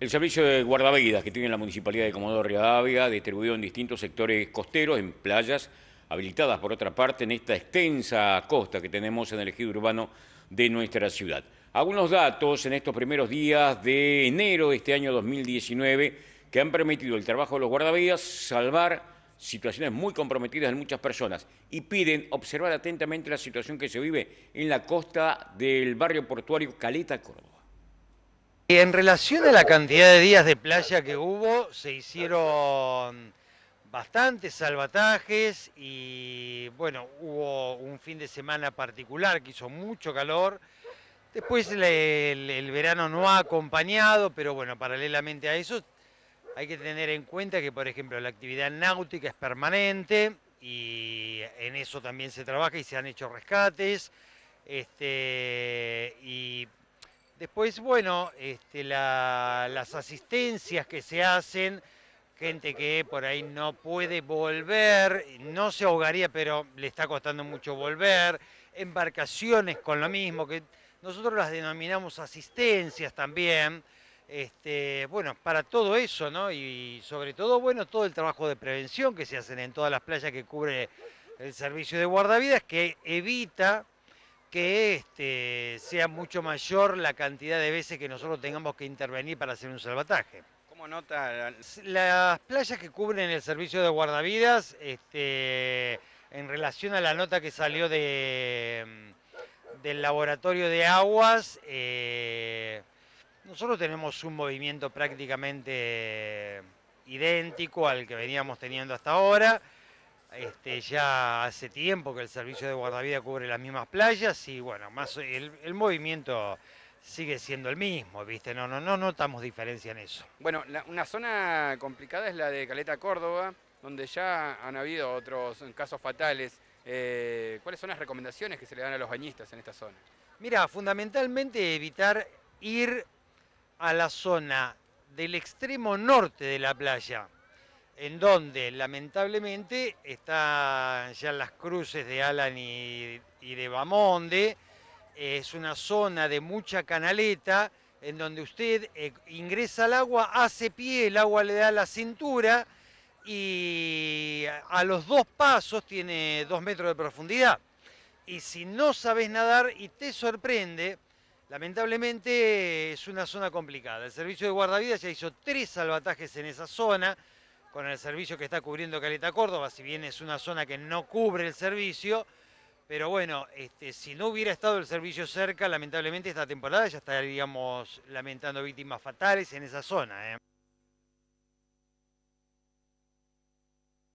El servicio de guardavidas que tiene la Municipalidad de Comodoro Rivadavia, distribuido en distintos sectores costeros, en playas, habilitadas por otra parte en esta extensa costa que tenemos en el ejido urbano de nuestra ciudad. Algunos datos en estos primeros días de enero de este año 2019 que han permitido el trabajo de los guardavidas salvar situaciones muy comprometidas de muchas personas y piden observar atentamente la situación que se vive en la costa del barrio portuario Caleta Córdoba. En relación a la cantidad de días de playa que hubo, se hicieron bastantes salvatajes y bueno, hubo un fin de semana particular que hizo mucho calor. Después el, verano no ha acompañado, pero bueno, paralelamente a eso hay que tener en cuenta que, por ejemplo, la actividad náutica es permanente y en eso también se trabaja y se han hecho rescates. Este, y Después, bueno, este, las asistencias que se hacen, gente que por ahí no puede volver, no se ahogaría, pero le está costando mucho volver, embarcaciones con lo mismo, que nosotros las denominamos asistencias también. Este, bueno, para todo eso, ¿no? Y sobre todo, bueno, todo el trabajo de prevención que se hacen en todas las playas que cubre el servicio de guardavidas, que evita que este, sea mucho mayor la cantidad de veces que nosotros tengamos que intervenir para hacer un salvataje. ¿Cómo nota? Las playas que cubren el servicio de guardavidas, este, en relación a la nota que salió de, mm, del laboratorio de aguas, eh, nosotros tenemos un movimiento prácticamente eh, idéntico al que veníamos teniendo hasta ahora. Este, ya hace tiempo que el servicio de guardavía cubre las mismas playas y bueno, más el, movimiento sigue siendo el mismo, ¿viste? No, no, no notamos diferencia en eso. Bueno, una zona complicada es la de Caleta Córdoba, donde ya han habido otros casos fatales. Eh, ¿Cuáles son las recomendaciones que se le dan a los bañistas en esta zona? Mira, fundamentalmente evitar ir a la zona del extremo norte de la playa, en donde lamentablemente están ya las cruces de Alan y, de Bamonde, es una zona de mucha canaleta, en donde usted eh, ingresa al agua, hace pie, el agua le da la cintura y a los dos pasos tiene dos metros de profundidad. Y si no sabes nadar y te sorprende, lamentablemente es una zona complicada. El servicio de guardavidas ya hizo tres salvatajes en esa zona, con el servicio que está cubriendo Caleta Córdoba, si bien es una zona que no cubre el servicio, pero bueno, este, si no hubiera estado el servicio cerca, lamentablemente esta temporada ya estaríamos lamentando víctimas fatales en esa zona. ¿eh?